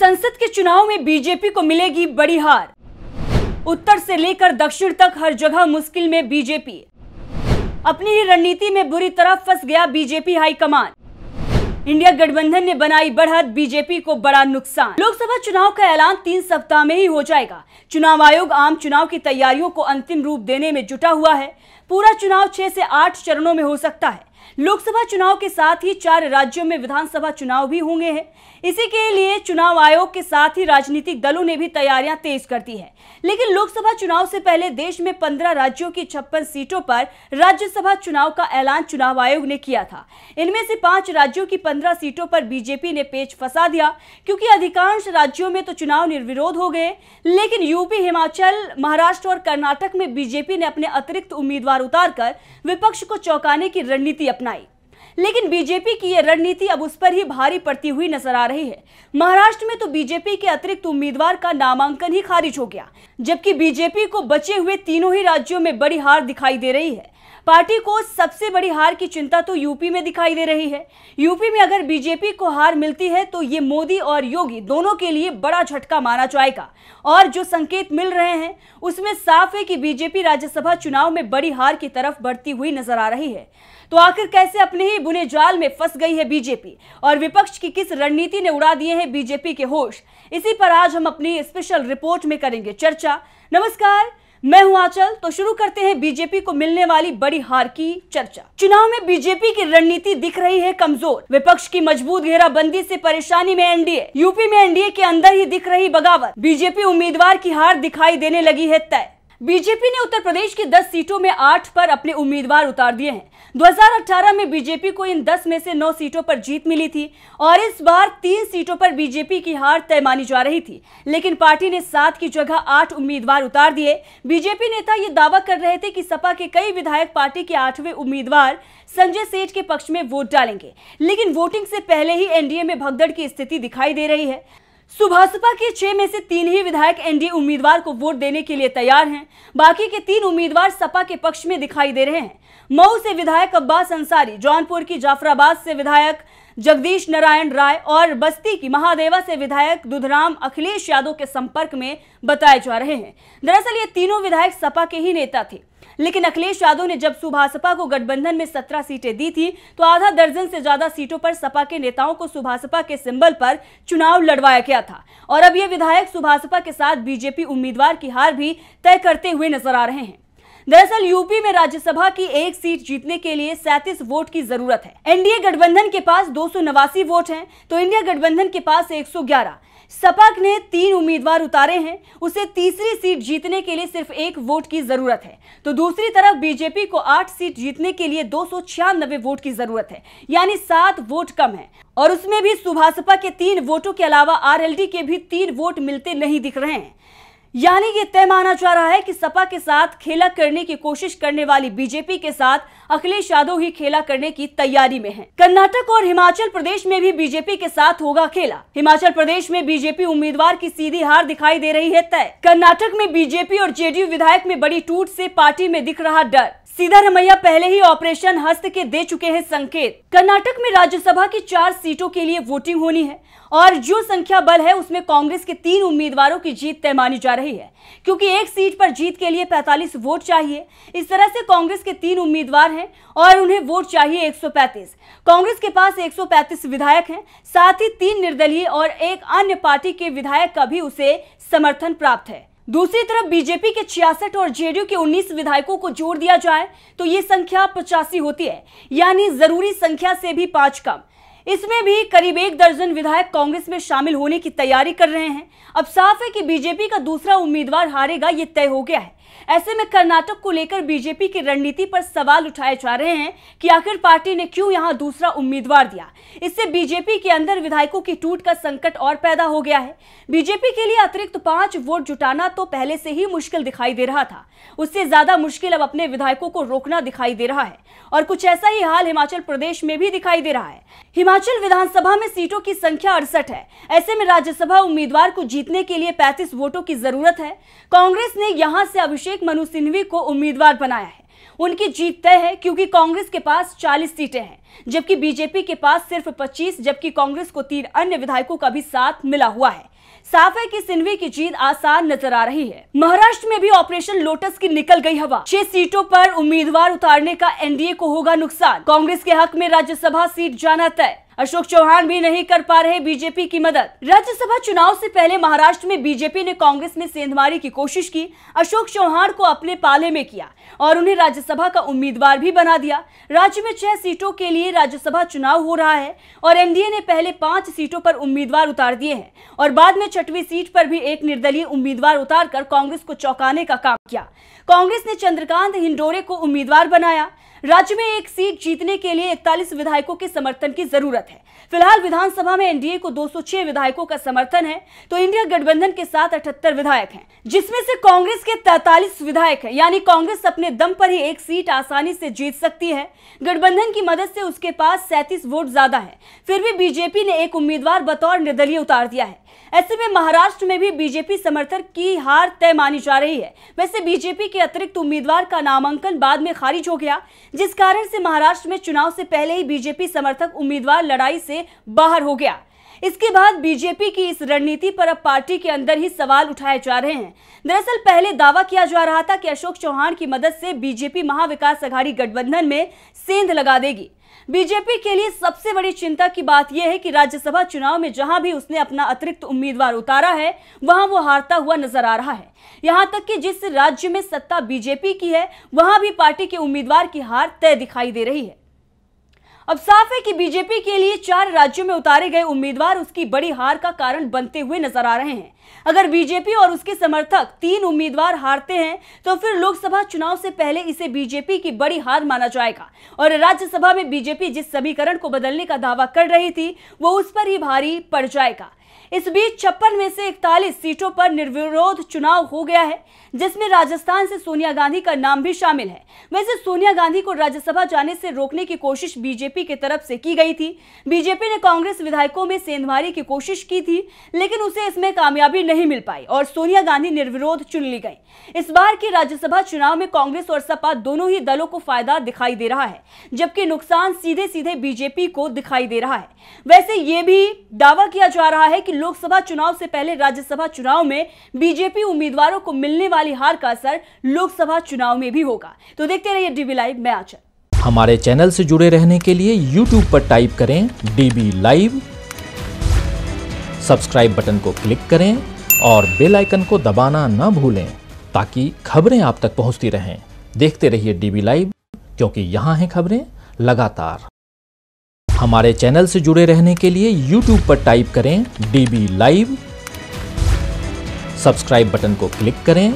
संसद के चुनाव में बीजेपी को मिलेगी बड़ी हार उत्तर से लेकर दक्षिण तक हर जगह मुश्किल में बीजेपी अपनी ही रणनीति में बुरी तरह फंस गया बीजेपी हाईकमान इंडिया गठबंधन ने बनाई बढ़त बीजेपी को बड़ा नुकसान लोकसभा चुनाव का ऐलान तीन सप्ताह में ही हो जाएगा चुनाव आयोग आम चुनाव की तैयारियों को अंतिम रूप देने में जुटा हुआ है पूरा चुनाव छह से आठ चरणों में हो सकता है लोकसभा चुनाव के साथ ही चार राज्यों में विधानसभा चुनाव भी होंगे हैं इसी के लिए चुनाव आयोग के साथ ही राजनीतिक दलों ने भी तैयारियां तेज कर दी है लेकिन लोकसभा चुनाव से पहले देश में पंद्रह राज्यों की छप्पन सीटों पर राज्यसभा चुनाव का ऐलान चुनाव आयोग ने किया था इनमें से पांच राज्यों की पंद्रह सीटों पर बीजेपी ने पेच फंसा दिया क्योंकि अधिकांश राज्यों में तो चुनाव निर्विरोध हो गए लेकिन यूपी हिमाचल महाराष्ट्र और कर्नाटक में बीजेपी ने अपने अतिरिक्त उम्मीदवार उतार विपक्ष को चौंकाने की रणनीति अपनाई लेकिन बीजेपी की यह रणनीति अब उस पर ही भारी पड़ती हुई नजर आ रही है महाराष्ट्र में तो बीजेपी के अतिरिक्त उम्मीदवार का नामांकन ही खारिज हो गया जबकि बीजेपी को बचे हुए तीनों ही राज्यों में बड़ी हार दिखाई दे रही है पार्टी को सबसे बड़ी हार की चिंता तो यूपी में दिखाई दे रही है यूपी में अगर बीजेपी को हार मिलती है तो ये मोदी और योगी दोनों के लिए बड़ा झटका माना जाएगा और जो संकेत मिल रहे हैं उसमें साफ है कि बीजेपी राज्यसभा चुनाव में बड़ी हार की तरफ बढ़ती हुई नजर आ रही है तो आखिर कैसे अपने ही बुने जाल में फंस गई है बीजेपी और विपक्ष की किस रणनीति ने उड़ा दिए हैं बीजेपी के होश इसी पर आज हम अपनी स्पेशल रिपोर्ट में करेंगे चर्चा नमस्कार मैं हूं आंचल तो शुरू करते हैं बीजेपी को मिलने वाली बड़ी हार की चर्चा चुनाव में बीजेपी की रणनीति दिख रही है कमजोर विपक्ष की मजबूत घेराबंदी से परेशानी में एनडीए यूपी में एनडीए के अंदर ही दिख रही बगावत बीजेपी उम्मीदवार की हार दिखाई देने लगी है तय बीजेपी ने उत्तर प्रदेश की 10 सीटों में 8 पर अपने उम्मीदवार उतार दिए हैं 2018 में बीजेपी को इन 10 में से 9 सीटों पर जीत मिली थी और इस बार तीन सीटों पर बीजेपी की हार तय मानी जा रही थी लेकिन पार्टी ने सात की जगह आठ उम्मीदवार उतार दिए बीजेपी नेता ये दावा कर रहे थे कि सपा के कई विधायक पार्टी के आठवें उम्मीदवार संजय सेठ के पक्ष में वोट डालेंगे लेकिन वोटिंग से पहले ही एनडीए में भगदड़ की स्थिति दिखाई दे रही है सुभाषपा के छह में से तीन ही विधायक एनडीए उम्मीदवार को वोट देने के लिए तैयार हैं बाकी के तीन उम्मीदवार सपा के पक्ष में दिखाई दे रहे हैं मऊ से विधायक अब्बास अंसारी जौनपुर की जाफराबाद से विधायक जगदीश नारायण राय और बस्ती की महादेवा से विधायक दुधराम अखिलेश यादव के संपर्क में बताए जा रहे हैं दरअसल ये तीनों विधायक सपा के ही नेता थे लेकिन अखिलेश यादव ने जब सुभाषपा को गठबंधन में सत्रह सीटें दी थी तो आधा दर्जन से ज्यादा सीटों पर सपा के नेताओं को सुभाषपा के सिंबल पर चुनाव लड़वाया गया था और अब ये विधायक सुभाषपा के साथ बीजेपी उम्मीदवार की हार भी तय करते हुए नजर आ रहे हैं दरअसल यूपी में राज्यसभा की एक सीट जीतने के लिए 37 वोट की जरूरत है एनडीए गठबंधन के पास दो वोट है तो इंडिया गठबंधन के पास एक सपा ने तीन उम्मीदवार उतारे हैं उसे तीसरी सीट जीतने के लिए सिर्फ एक वोट की जरूरत है तो दूसरी तरफ बीजेपी को आठ सीट जीतने के लिए दो वोट की जरूरत है यानी सात वोट कम है और उसमें भी सुभाषपा के तीन वोटों के अलावा आरएलडी के भी तीन वोट मिलते नहीं दिख रहे हैं यानी ये तय माना जा रहा है कि सपा के साथ खेला करने की कोशिश करने वाली बीजेपी के साथ अखिलेश यादव ही खेला करने की तैयारी में है कर्नाटक और हिमाचल प्रदेश में भी बीजेपी के साथ होगा खेला हिमाचल प्रदेश में बीजेपी उम्मीदवार की सीधी हार दिखाई दे रही है तय कर्नाटक में बीजेपी और जेडीयू विधायक में बड़ी टूट ऐसी पार्टी में दिख रहा डर रमैया पहले ही ऑपरेशन हस्त के दे चुके हैं संकेत कर्नाटक में राज्यसभा की चार सीटों के लिए वोटिंग होनी है और जो संख्या बल है उसमें कांग्रेस के तीन उम्मीदवारों की जीत तय मानी जा रही रही है क्योंकि एक सीट पर जीत के लिए 45 वोट चाहिए इस तरह से कांग्रेस के तीन उम्मीदवार हैं और उन्हें वोट चाहिए 135 कांग्रेस के पास 135 विधायक हैं साथ ही तीन निर्दलीय और एक अन्य पार्टी के विधायक का भी उसे समर्थन प्राप्त है दूसरी तरफ बीजेपी के छियासठ और जेडीयू के 19 विधायकों को जोड़ दिया जाए तो ये संख्या पचासी होती है यानी जरूरी संख्या से भी पांच कम इसमें भी करीब एक दर्जन विधायक कांग्रेस में शामिल होने की तैयारी कर रहे हैं अब साफ है कि बीजेपी का दूसरा उम्मीदवार हारेगा ये तय हो गया है ऐसे में कर्नाटक को लेकर बीजेपी की रणनीति पर सवाल उठाए जा रहे हैं कि आखिर पार्टी ने क्यों यहां दूसरा उम्मीदवार दिया इससे बीजेपी के अंदर विधायकों की टूट का संकट और पैदा हो गया है बीजेपी के लिए अतिरिक्त पांच वोट जुटाना तो पहले से ही मुश्किल दिखाई दे रहा था उससे ज्यादा मुश्किल अब अपने विधायकों को रोकना दिखाई दे रहा है और कुछ ऐसा ही हाल हिमाचल प्रदेश में भी दिखाई दे रहा है हिमाचल विधानसभा में सीटों की संख्या अड़सठ है ऐसे में राज्यसभा उम्मीदवार को जीतने के लिए पैंतीस वोटों की जरूरत है कांग्रेस ने यहाँ से अभिषेक अभिषेक मनु सिंघवी को उम्मीदवार बनाया है उनकी जीत तय है क्योंकि कांग्रेस के पास 40 सीटें हैं जबकि बीजेपी के पास सिर्फ 25 जबकि कांग्रेस को तीन अन्य विधायकों का भी साथ मिला हुआ है साफ है कि सिन्वी की जीत आसान नजर आ रही है महाराष्ट्र में भी ऑपरेशन लोटस की निकल गई हवा छह सीटों पर उम्मीदवार उतारने का एनडीए को होगा नुकसान कांग्रेस के हक में राज्यसभा सीट जाना तय अशोक चौहान भी नहीं कर पा रहे बीजेपी की मदद राज्यसभा चुनाव से पहले महाराष्ट्र में बीजेपी ने कांग्रेस में सेंधमारी की कोशिश की अशोक चौहान को अपने पाले में किया और उन्हें राज्यसभा का उम्मीदवार भी बना दिया राज्य में छह सीटों के लिए राज्यसभा चुनाव हो रहा है और एनडीए ने पहले पांच सीटों पर उम्मीदवार उतार दिए हैं और बाद ने छठवीं सीट पर भी एक निर्दलीय उम्मीदवार उतारकर कांग्रेस को चौंकाने का काम किया कांग्रेस ने चंद्रकांत हिंडोरे को उम्मीदवार बनाया राज्य में एक सीट जीतने के लिए इकतालीस विधायकों के समर्थन की जरूरत है फिलहाल विधानसभा में एनडीए को 206 विधायकों का समर्थन है तो इंडिया गठबंधन के साथ अठहत्तर विधायक हैं, जिसमें से कांग्रेस के तैतालीस विधायक हैं, यानी कांग्रेस अपने दम पर ही एक सीट आसानी से जीत सकती है गठबंधन की मदद से उसके पास सैंतीस वोट ज्यादा है फिर भी बीजेपी ने एक उम्मीदवार बतौर निर्दलीय उतार दिया है ऐसे में महाराष्ट्र में भी बीजेपी समर्थक की हार तय मानी जा रही है वैसे बीजेपी के अतिरिक्त उम्मीदवार का नामांकन बाद में खारिज हो गया जिस कारण से महाराष्ट्र में चुनाव से पहले ही बीजेपी समर्थक उम्मीदवार लड़ाई से बाहर हो गया इसके बाद बीजेपी की इस रणनीति पर अब पार्टी के अंदर ही सवाल उठाए जा रहे हैं दरअसल पहले दावा किया जा रहा था कि अशोक चौहान की मदद से बीजेपी महाविकास अघाड़ी गठबंधन में सेंध लगा देगी बीजेपी के लिए सबसे बड़ी चिंता की बात यह है कि राज्यसभा चुनाव में जहां भी उसने अपना अतिरिक्त उम्मीदवार उतारा है वहां वो हारता हुआ नजर आ रहा है यहां तक कि जिस राज्य में सत्ता बीजेपी की है वहां भी पार्टी के उम्मीदवार की हार तय दिखाई दे रही है अब साफ है कि बीजेपी के लिए चार राज्यों में उतारे गए उम्मीदवार उसकी बड़ी हार का कारण बनते हुए नजर आ रहे हैं अगर बीजेपी और उसके समर्थक तीन उम्मीदवार हारते हैं तो फिर लोकसभा चुनाव से पहले इसे बीजेपी की बड़ी हार माना जाएगा और राज्यसभा में बीजेपी जिस समीकरण को बदलने का दावा कर रही थी वो उस पर ही भारी पड़ जाएगा इस बीच छप्पन में से इकतालीस सीटों पर निर्विरोध चुनाव हो गया है जिसमें राजस्थान से सोनिया गांधी का नाम भी शामिल है वैसे सोनिया गांधी को राज्यसभा जाने से रोकने की कोशिश बीजेपी की तरफ से की गई थी बीजेपी ने कांग्रेस विधायकों में सेंधमारी की कोशिश की थी लेकिन उसे इसमें कामयाबी नहीं मिल पाई और सोनिया गांधी निर्विरोध चुन ली गई इस बार के राज्यसभा चुनाव में कांग्रेस और सपा दोनों ही दलों को फायदा दिखाई दे रहा है जबकि नुकसान सीधे सीधे बीजेपी को दिखाई दे रहा है वैसे ये भी दावा किया जा रहा है है कि लोकसभा चुनाव से पहले राज्यसभा चुनाव में बीजेपी उम्मीदवारों को मिलने वाली हार का असर लोकसभा चुनाव में भी होगा तो देखते रहिए डीबी लाइव में आचल हमारे चैनल से जुड़े रहने के लिए यूट्यूब पर टाइप करें डीबी लाइव सब्सक्राइब बटन को क्लिक करें और बेल आइकन को दबाना न भूलें ताकि खबरें आप तक पहुंचती रहें देखते रहिए डीबी लाइव क्योंकि यहाँ हैं खबरें लगातार हमारे चैनल से जुड़े रहने के लिए यूट्यूब पर टाइप करें डीबी लाइव सब्सक्राइब बटन को क्लिक करें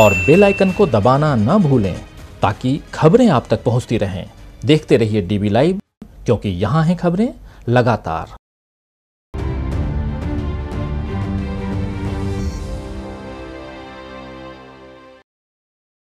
और बेल आइकन को दबाना ना भूलें ताकि खबरें आप तक पहुंचती रहें देखते रहिए डीबी लाइव क्योंकि यहाँ हैं खबरें लगातार